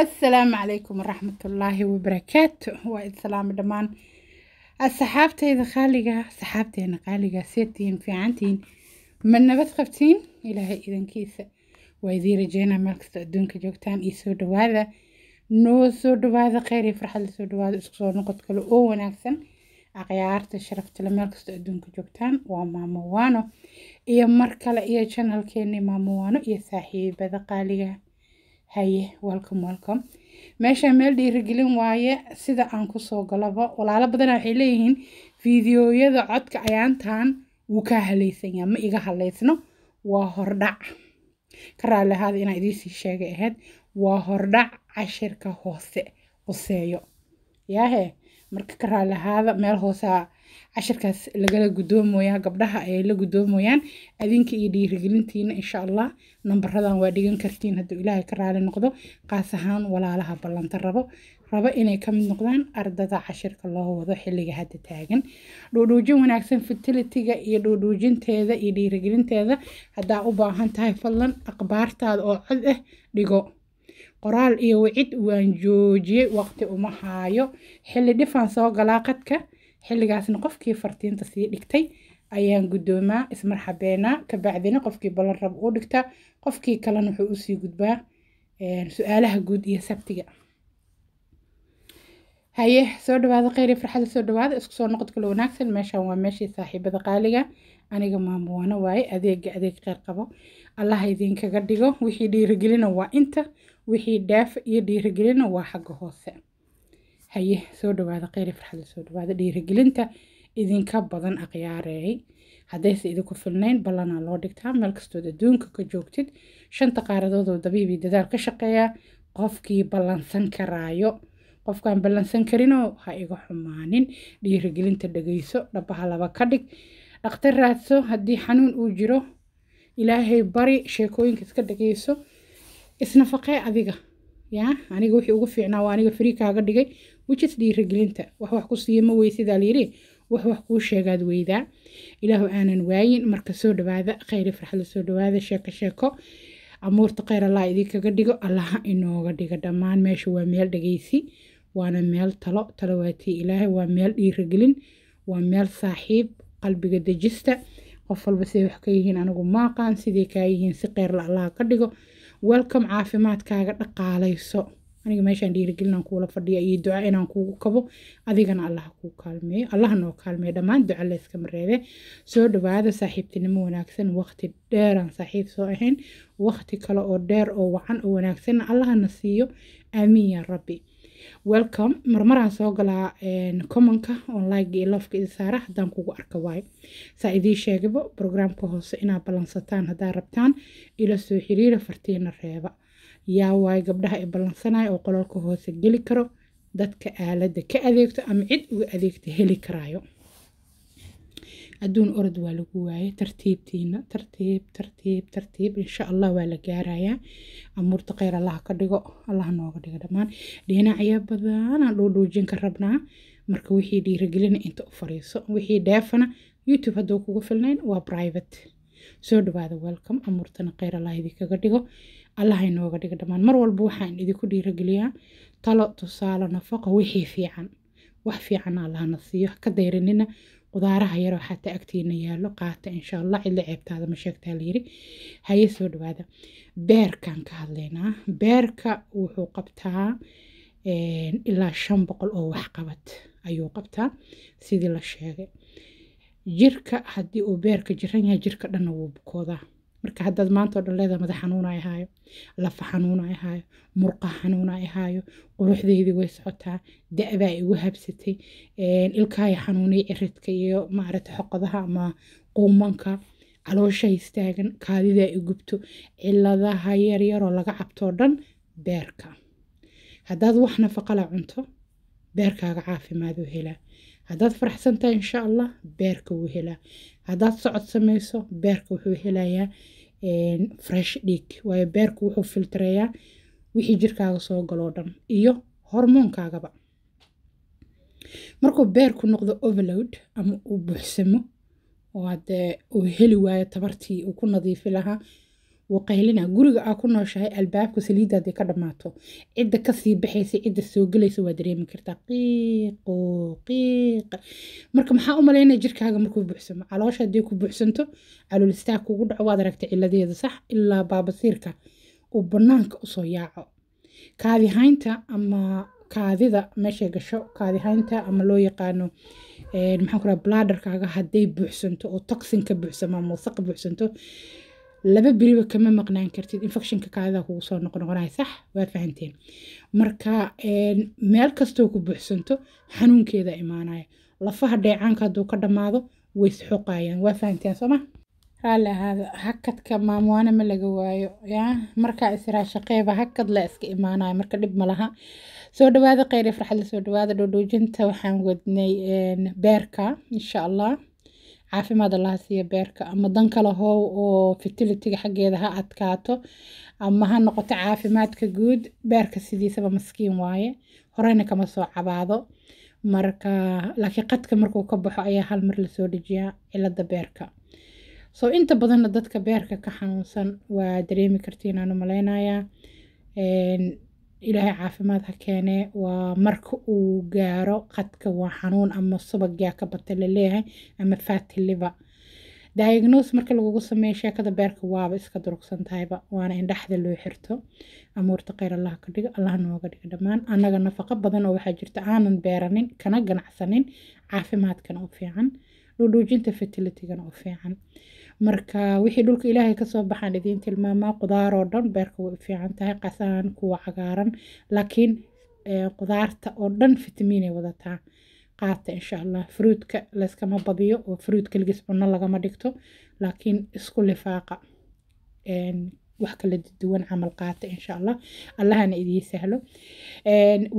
assalaamu calaykum waraxmatullaahi wabarakaatu waa islaamo dhammaan asxaabtayda qaaliga asxaabteena qaaliga seetihiin fiicantiin ma nabad qabtiin ilaahay idankiisa waa idii rajeynaa ah, meel kasta adduunka joogtaan iyo soo dhawaada noo soo dhawaada kheyr iyo farxad soo dhawaada isku soo noqod kale oo wanaagsan akhyaarta sharaftale meel kasta adduunka joogtaan waa maamo waano iyo mar kale iyo janalkeeni maamo waano iyo saaxiibada qaaliga haye welcome welcome meeshaan meel dhiirigelin waaye sida aan kusoo galaba walaalo badana waxay leeyihiin fiidiooyada codka ayaantan wuu kaa haleysanyaa ma iga haleysno waa hordhac ka raali ahaada inaa idiinsii sheegay ahayd waa hordhac cashirka hoose quseeyo yaahe marka ka raali meel hoosea cashirkaas lagala guddoomayaa gabdhaha ayay la guddoomayaan adinka iyo dhiirigelintiina insha allah nambaradan waa dhigan kartiin hadduu ilaahay ka raali noqdo qaas ahaan walaalaha ballanta rabo raba inay ka mid noqdaan ardada cashirka loo wado xilliga hadda taagan dhuudhuujin wanaagsan fertilitiga iyo dhuudhuujinteeda iyo dhiirigelinteeda haddaa u baahan tahay fadlan akhbaartaada oo cod ah dhigo qoraal iyo wicid waan joojiyey waqti uma haayo xilli dhifan soo galaa qadka xilligaasna qofkii fartiinta sii dhigtay ayaan gudoomaa ismarxabeenaa kabacdina qofkii ballan rab u dhigta qofkii kalena wuxuu usii gudbaa su-aalaha guud iyo sabtiga haye soo dhawaada kheyri farxada soo dhawaada isku soo noqod kale wanaagsan meeshan waa meeshii saaxiibada qaaliga aniga maamuwaano waaye adeega adeeg kheyr qabo allah idinkaga dhigo wixii dhiirigelina waa inta wixii dhaafa iyo dhiirigelina waa xagga hoose haye soo dhawaada kheyri farxada soo dhawaada dhiirigelinta idinka badan akhyaareey haddayse idinku filnayn ballanaa loo dhigtaa meel kastood adduunka ka joogtid shanta qaaradoodoo dabiibii dadaal ka shaqeeyaa qofkii ballansan karaayo qofkaan ballansan karinoo ha iga xumaanin dhiirigelinta dhegayso dhabaha laba ka dhig dhaqtar raadso haddii xanuun uu jiro ilaahay bari sheekooyinka iska dhegeyso isnafaqee adiga ya aniga wixii ugu fiicnaa waa aniga frii kaaga dhigay wijis dhiirigelinta wax wax ku siiya ma wey sidaa layidhi wax wax kuu sheegaad weydaa ilaahu aanan waayin marka soo dhawaada kheyri farxada soo dhawaada sheeko sheeko amuurta kheyr allah idinkaga dhigo allaha inooga dhiga dhammaan meesha waa meel dhageysi waana meel talo talo waatii ilaahay waa meel dhiirigelin waa meel saaxiib qalbiga dejista qof walba siday wax ka yihiin anigu maaqaan siday kaa yihiin si kheyr allaha ka dhigo welcome caafimaadkaaga dhaqaalayso aniga meeshaan dhiirigelinaan kuula fadhiya iyo duca inaan kuugu kabo adigana allaha kuu kaalmeeyo allaha noo kaalmeeyo dhammaan duca layskama mareebe soo dhawaada saaxiibtinimo wanaagsan waqti dheeraan saaxiib soo ahayn waqti kale oo dheer oo wacan oo wanaagsanna allahana siiyo aamiin ya rabbi welcom marmaraan soo galaa commonka onlinega iyo lofka idi saara haddaan kugu arka waayo saa idii sheegaba brograamka hoose inaad ballansataan haddaa rabtaan ila soo xiriira fartiina reeba yaa waayo gabdhaha ee ballansanaya oo qololka hoose geli karo dadka aalada ka adeegto ama cid uga adeegta heli karaayo adduun orod waa lagu waayay tartiibtiina tartiib tartiib tartiib insha allah waa la gaarayaa amuurta kheyr allah ka dhigo allah nooga dhigo dhammaan dhinacyo badanaan dhoodhoojin ka rabnaa marka wixii dhiirigelina inta u fariiso wixii dheefana youtube hadduu kugu filnayn waa private soo dhawaada welcome amuurtana kheyr allah idinkaga dhigo allah inooga dhigo dhammaan mar walba waxaan idinku dhiirigeliyaa talo tusaale nafaqo wixii fiican wax fiican allahna siiyo ka dayrinina khudaaraha yaroo xataa agtiina yaalo qaata insha allah cidla ceebtaada ma sheegtaa layiri haye soo dhawaada beerkaan ka hadlaynaa beerka wuxuu qabtaa eh, ilaa shan boqol oo wax qabad ayuu qabtaa sidii la sheegay jirka haddii uu beerka jiran yahay jirka dhanna wuu bukoodaa marka haddaad maantao dhan leedaha madax xanuuna ay haayo lafa xanuuna ay haayo murqa xanuuna ay haayo quruxdeydii way socotaa da-daa igu habsatay ilkaaya xanuunay ciridka iyo maarata xoqadaha ama quumanka caloosha istaagan kaadidaa i gubto ciladaha yaryaroo laga cabtoo dhan beerka haddaad wax nafaqala cunto beerkaaga caafimaad u helaa haddaad faraxsantahay insha allah beerka wuu helaa haddaad socod samayso beerka wuxuu helayaa fresh dhiig waayo beerku wuxuu filtreeyaa wixii jirkaaga soo galoo dhan iyo hormoonkaagaba markuu beerku noqdo overload ama uu buuxsamo oo hadde uu heli waayo tabartii uu ku nadiifi lahaa waqaylina guriga aa ku nooshahay albaabka saliidaadii ka dhammaato cidda kasii baxaysa cidda soo gelaysa waa dareemi kartaa qiiqo qiiqa marka maxaa u malaynaya jirkaaga markuu buuxsamo caloosha haddii ku buuxsanto caloolistaag kugu dhaco waad aragta ciladeeda sax ilaa baabasiirka uu bannaanka usoo yaaco kaadihaynta ama kaadida meeshay gasho kaadihaynta ama loo yaqaano eh, maxaan ku raha hadday buuxsanto oo toksinka buuxsamo ama wasaq buuxsanto laba beriba kama maqnaan kartid infectionka kaadada kugu soo sax waad fahanteen marka meel kastoo ku buuxsanto xanuunkeeda imaanaya lafaha dheecaanka hadduu ka dhammaado way isxoqayaan waa fahanteen sooma raalli ahaado hakadka maamwaana ma laga waayo ya markaa israashaqeeba hakad la iska imaanayo marka dhib ma laha soo dhawaada kheyre farxadla soo dhawaada dhoodhoojinta waxaan wadnay beerka insha allah caafimaad allaha siiya beerka ama dan kale hoow oo fertilitiga xaggeeda ha adkaato ama ha noqoto caafimaadka guud beerka sidiisaba maskiin waaye horeyna kama soo cabaado marka laakiin qadka markuu ka baxo ayaa hal mar lasoo dhejiyaa cilada beerka soo inta badanna dadka beerka ka xanuunsan waa dareemi kartiin aanu maleynayaa ilaahay caafimaad ha keene waa marka uu gaaro qadka waa xanuun ama subagaa ka bata laleeyahay ama fati liver diagnose marka lagugu sameeyo sheekada beerka waaba iska durugsan tahayba waana in dhexda loo xirto amuurta kheyr allaha ka dhigo allah nooga dhigo dhammaan annaga nafaqo badan oo waxaa jirta aanan beeranin kana ganacsanin caafimaadkana u fiican dhuudhuujinta fertilitygana u fiican marka wixii dhulka ilaahay kasoo baxaan idiin tilmaamaa qudaar oo dhan beerka way u fiican tahay qasaan kuwa cagaaran laakiin eh, qudaarta oo dhan fitamiinay wadataa qaata insha allah fruudka layskama badiyo oo fruud keligiis cuno lagama dhigto laakiin isku lifaaqa wax kala duwan camal qaata insha allah allahana idii sahlo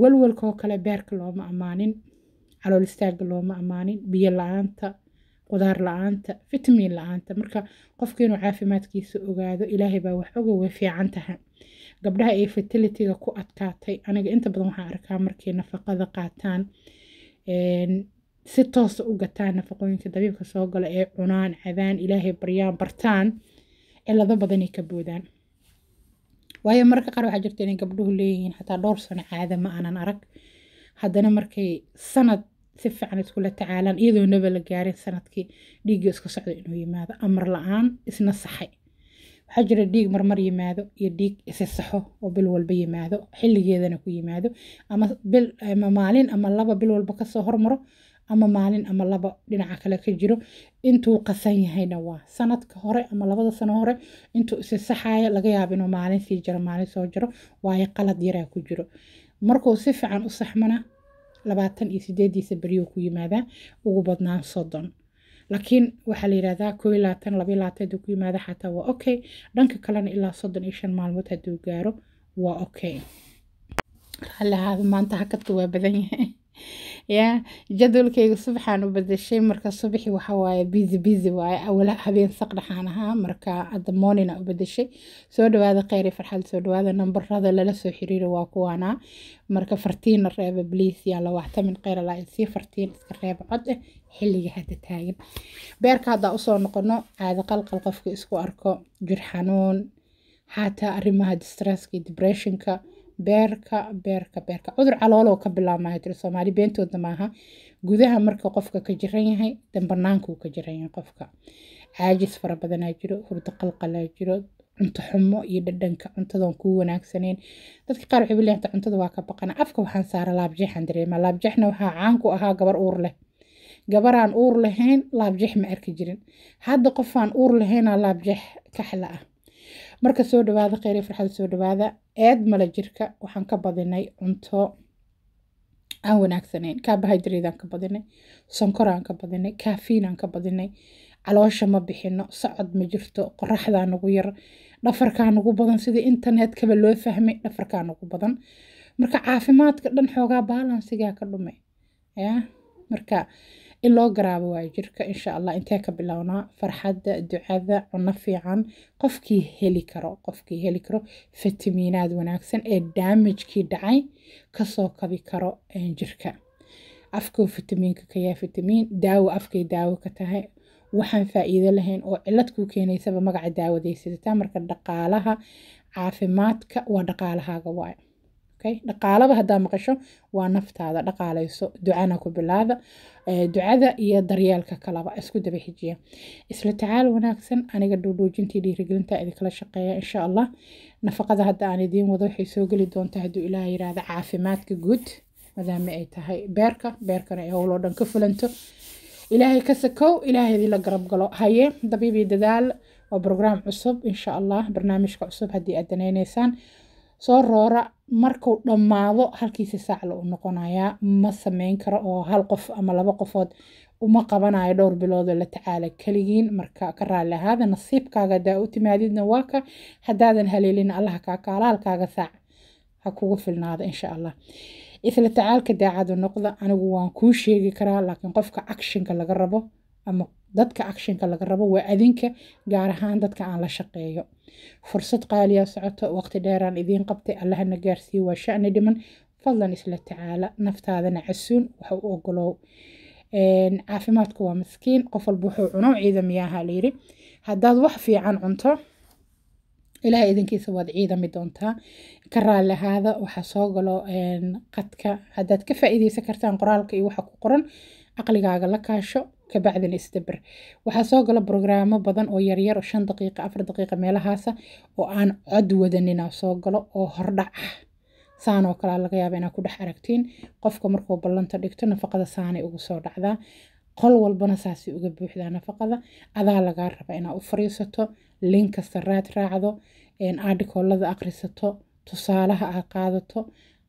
walwalkaoo kale beerka looma amaanin calool istaaga looma amaanin biyo la-aanta qudaar la-aanta fitamiin la-aanta marka qofka inuu caafimaadkiisa ogaado ilaahay baa wax oga way fiican tahay gabdhaha ay fertilitiga ku adkaatay aniga inta badan waxaan arkaa markay nafaqada qaataan si toosa u gataan nafaqooyinka dabiibka soo gala ee cunaan cadaan ilaahay baryaan bartaan cilado badanay ka boodaan waayo mararka qaar waxaa jirta inay gabdhuhu leeyihiin xataa dhowr sano caada ma aanan arag haddana markay sanad si fiican iskula tacaalaan iyadoo naba la gaarin sanadkii dhiigga isku socda inuu yimaado amar la-aan isna saxay waxaa jira dhiig marmar yimaado iyo dhiig isi saxo oo bil walba yimaado xilligeedana ku yimaado ama bil ama eh, maalin ama laba bil walba kasoo hormaro ama maalin ama laba dhinaca kale ka jiro intuu qasan yahayna waa sanadka hore ama labada sano hore intuu isi laga yaabo inuu maalin sii jiro maalin soo jiro waayo qalad yaraa ku jiro markuu si fiican u saxmana labaatan iyo sideediisa beryuu ku yimaadaa ugu badnaan soddon laakiin waxaa la koo iyo laatan laba laatan labaatan haduu ku yimaada xataa waa okay dhanka kalena ilaa soddon iyo shan maalmood hadduu gaaro waa okay raalli ahaada maanta hakadka waa badan yahay yaa jadwalkayga subaxaan u bedeshay marka subaxii waxawaaye busy busy waaye awala habeen saq dhaxaan ahaa marka hadda morning aan u badashay soo dhawaada kheyri farxad soo dhawaada nambarada lala soo xiriiro waa kuwaanaa marka fartiinna reeba bliis yaa la kheyr laa isii fartiin iska reeba cod ah xilliga hadda taagan beerka haddaa usoo noqono caada qalqal qofka isku arko jir xanuun xataa arrimaha distresska iyo depressionka beerka beerka beerka cudur calooloo ka bilaabmaha tiri soomaali beentooda maaha gudaha marka qofka ka jiran yahay dan ka jiran yahay qofka caajis fara badanaa jiro hurdo qalqalaa jiro cunto xumo iyo dhadhanka cuntadan kuu wanaagsaneyn dadka qaar waxay leeyahay cuntada waa ka baqana afka waxaan saara laabjeexan dareemaa laabjeexna waxaa caan ku ahaa gabar uur leh gabaraan uur lahayn laabjeex ma arki jirin hadda qofaan uur lahaynaa laabjeex kaxla ah marka soo dhawaada kheyre farxada soo dhawaada eed male jirka waxaan ka badinay cunto aan wanaagsanayn kaabahaydareedaan ka badinay sonkoraan ka badinay kaafiinaan ka badinay caloosha ma bixino socod ma jirto qoraxdaa nagu yar dhafarkaa nagu badan sida internetkaba loo fahmay dhafarkaa nagu badan marka caafimaadka dhan xoogaa baalansigaa ka dhume ya marka in loo garaabo waayo jirka insha allah intee ka bilownaa farxadda ducada cuno fiican qofkii heli karo qofkii heli karo fitamiinaad wanaagsan ee daamajkii dhacay kasoo kabi karo jirka afkuu fitamiinka kayaa fitamiin daawo afkay daawo ka tahay waxaan faa'iido lahayn oo cilad kuu keenaysaba magaca daawadaysidataa marka dhaqaalaha caafimaadka waa dhaqaalahaaga waayo okay dhaqaalaba haddaa maqasho waa naftaada dhaqaalayso ducana ku bilaada ducada iyo daryeelka kalaba isku daba xijiya isla tacaal wanaagsan aniga dhuudhuujintii dhiirigelinta idinkala shaqeeya insha allah nafaqada hadda aan idiin wado waxay soo geli doontaa hadduu ilaah yiraahdo caafimaadka guud maadaama ay tahay beerka beerkana ay howloo dhan ka fulanto ilaahay ka sakow ilaahay idinla garab galo haye dabiibi dadaal waa brogram cusub insha allah barnaamijka cusub haddii aad danayneysaan soo roora markuu dhammaado halkiisi saacla u noqonayaa ma sameyn karo oo hal qof ama labo qofood uma qabanayo dhowr biloodoo la tacaala keligiin marka ka raali ahaada nasiibkaaga hadaa u timaadidna waa ka haddaadan haleelin allaha kaakaalaalkaaga saac ha kugu filnaada insha allah isla tacaalka daacadu noqda anigu waan kuu sheegi karaa laakiin qofka akshinka laga rabo ama dadka actionka laga rabo waa adinka gaar ahaan dadka aan la shaqeeyo fursad qaaliya ah socoto waqti dheeraan idiin qabtay allahana gaarsiiye waa shani dhiman fadlan isla tacaala naftaadana casuun waxa u ogolow caafimaadku waa maskiin qof walba wuxuu cuno ciidamiyaaha layiri haddaad wax fiican cunto ilaahay idinkiisa waad ciidami doontaa ka raali waxaa soo galo qadka haddaad ka faa'iideysan kartaan qoraalka iyo waxa ku qoran caqligaaga la kaasho kabacdina laisdabr waxaa soo gala brograamo badan oo yaryar shan daqiiqa afar daqiiqa meelahaasa oo aan cod wadanin soo galo oo hordhac ah saanoo kalea laga yaaba inaa ku dhex aragtiin qofka markuu ballanta dhigto nafaqada saanay ugu soo dhacdaa qol walbana saasay uga buuxdaa nafaqada adaa lagaa rabaa inaa u fariisato lin kasta raad raacdo artikolada akhrisato tusaalaha aad qaadato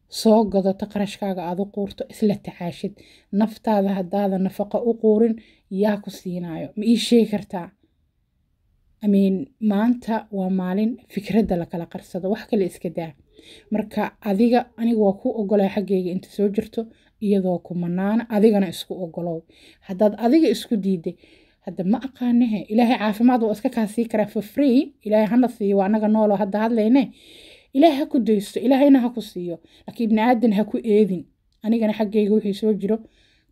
soo gadata qarashkaaga aad u quurto isla tacaashid naftaada haddaada nafaqo u quurin yaa ku siinayo ma ii sheegi kartaa amiin maanta waa maalin fikradda lakala qarsado wax kale iska daa marka adiga aniga waa kuu ogolaa xaggayga inta soo jirto iyadoo kumanaana adigana isku ogolow haddaad adiga isku diiday hadda ma aqaanahe ilaahay caafimaad waa iska kaa sii karaa for free ilaahay hana siiyo waa anaga noolo hadda hadlayne ilaaha ku daysto ilaahayna ha ku siiyo lakiin ibniaadan ha ku eedin anigana xaggayga wixii soo jiro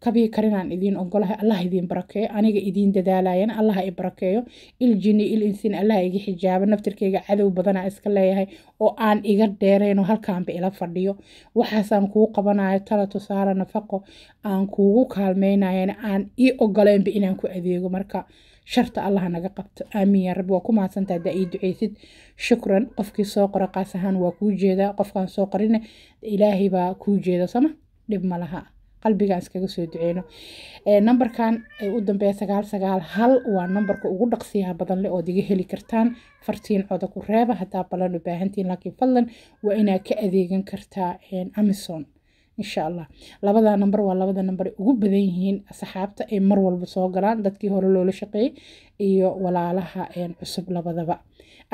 kabii karinaan idiin ogolahay allah idiin barakeeyo aniga idiin dadaalayan allah i barakeeyo il jini il insin allah iga xijaabo naftirkayga cadow badanaa iska leeyahay oo aan iga dheereen halkaanba ila fadhiyo waxaasaan kuu qabanayo tala tusaale nafaqo aan kuugu kaalmeynayana aan ii ogoleenba inaan ku adeego marka sharta allah naga qabto aamiin yaa rabbi waa ku mahadsantaha haddaa ii duceysid shukran qofkii soo qora qaas ahaan waa kuu jeedaa qofkaan soo qorine ilaahay baa kuu jeeda sama dhib ma laha qalbigaan iskaga soo duceyno eh, nambarkan eh, u dambeeya sagaal sagaal hal waa nambarka ugu dhaqsiyaha badanle leh ood iga heli kartaan fartiin coda ku reeba haddaa ballan u baahantiin laakiin fadlan waa inaa ka adeegan kartaa eh, amison insha allah labada number waa labada number ugu badan yihiin asxaabta ay mar walba soo galaan dadkii hore loola shaqeeyey iyo walaalaha cusub labadaba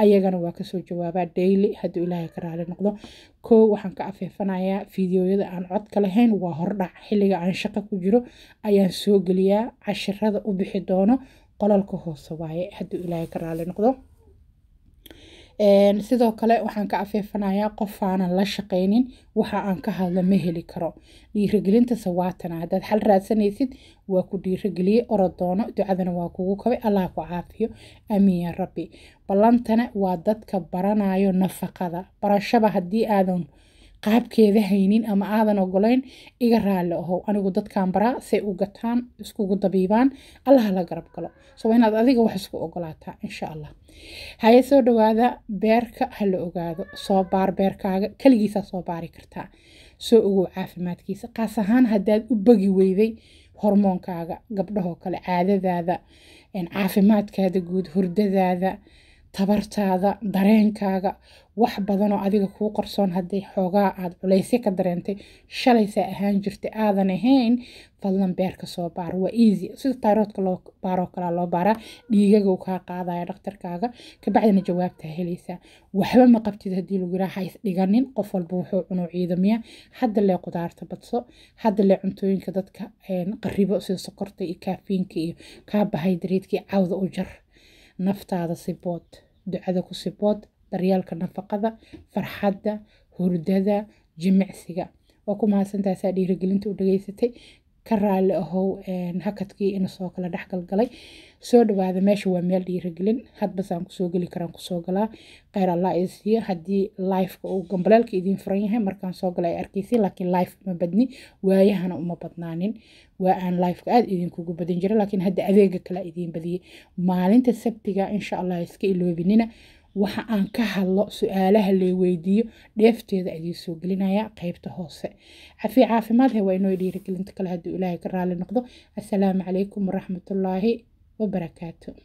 ayagana waa kasoo jawaabaa daily hadduu ilaahay ka raali noqdo ko waxaan ka afeefanayaa fideoyada aan codka lahayn waa hordhac xilliga aan shaqo ku jiro ayaan soo geliyaa cashirada u bixi doono qolalka hoose waaye haduu ilaahay ka raali noqdo sidoo kale waxaan ka afeefanayaa qof aanan la shaqaynin waxa aan ka hadla ma heli karo dhiiragelinta sawaatana haddaad xal raadsanaysid waa ku dhiirigeliye orodoono ducadana waa kugu kabay allah ku caafiyo amiya rabbi ballantana waa dadka baranayo nafaqada barashaba haddii aadan qaabkeeda haynin ama aadan ogolayn iga raalli ahow anigu dadkaan baraa say u gataan iskugu dabiibaan allaha la garab galo soo inaad adiga wax isku ogolaataa insha allah haye soo dhawaada beerka ha la ogaado soo baar beerkaaga keligiisaa soo baari kartaa soo ogow caafimaadkiisa qaas ahaan haddaad u bagi weyday hormoonkaaga gabdhahoo kale caadadaada caafimaadkaada guud hurdadaada tabartaada dareenkaaga wax badanoo adiga kuu qarsoon haddii xoogaa aad culaysyo ka dareentay shalaysa ahaan jirtay aadan ahayn fadlan beerka soo baara waa easy sida tayroodka loo baaroo kalaa loo baaraa dhiigaga kaa qaadaya dhakhtarkaaga kabacdina jawaabtaa helaysaa waxba ma qabtid haddii lagu yiraa ha isdhiganin qof walba wuxuu cunuu ciidamiya hadda lee qudaarta badso hadda lee cuntooyinka dadka qaribo sida sokorta iyo kaafiinka iyo kaabahaydareedka iyo cawda u jar naftaada sibood ducada ku sibood daryaalka nafaqada farxadda hurdada jimicsiga waa ku mahadsantahay saa dhiirigelinta u dhageysatay ka raali ahow hakadkii inasoo kale dhexgalgalay soo dhawaada meesha waa meel dhiiragelin hadbasaan kusoo geli karaan kusoo galaa kheyr allaa isiiyo haddii lifeka uu gambaleelka idiin furan yahay markaan soo gala ay arkaysay laakiin life ma badni waayahana uma badnaanin waa aan lifeka aada idinkugu badin jiray laakiin hadda adeega kala idiin badiyey maalinta sabtiga insha allah iska iloobinina waxa aan ka hadlo su-aalaha lay weydiiyo dheefteeda ayay soo gelinayaa qeybta hoose cafii caafimaad he eh, waa inoo dhiirigelinta kale hadduu ilaahay ka raali noqdo assalaamu calaykum waraxmatullaahi wabarakaatu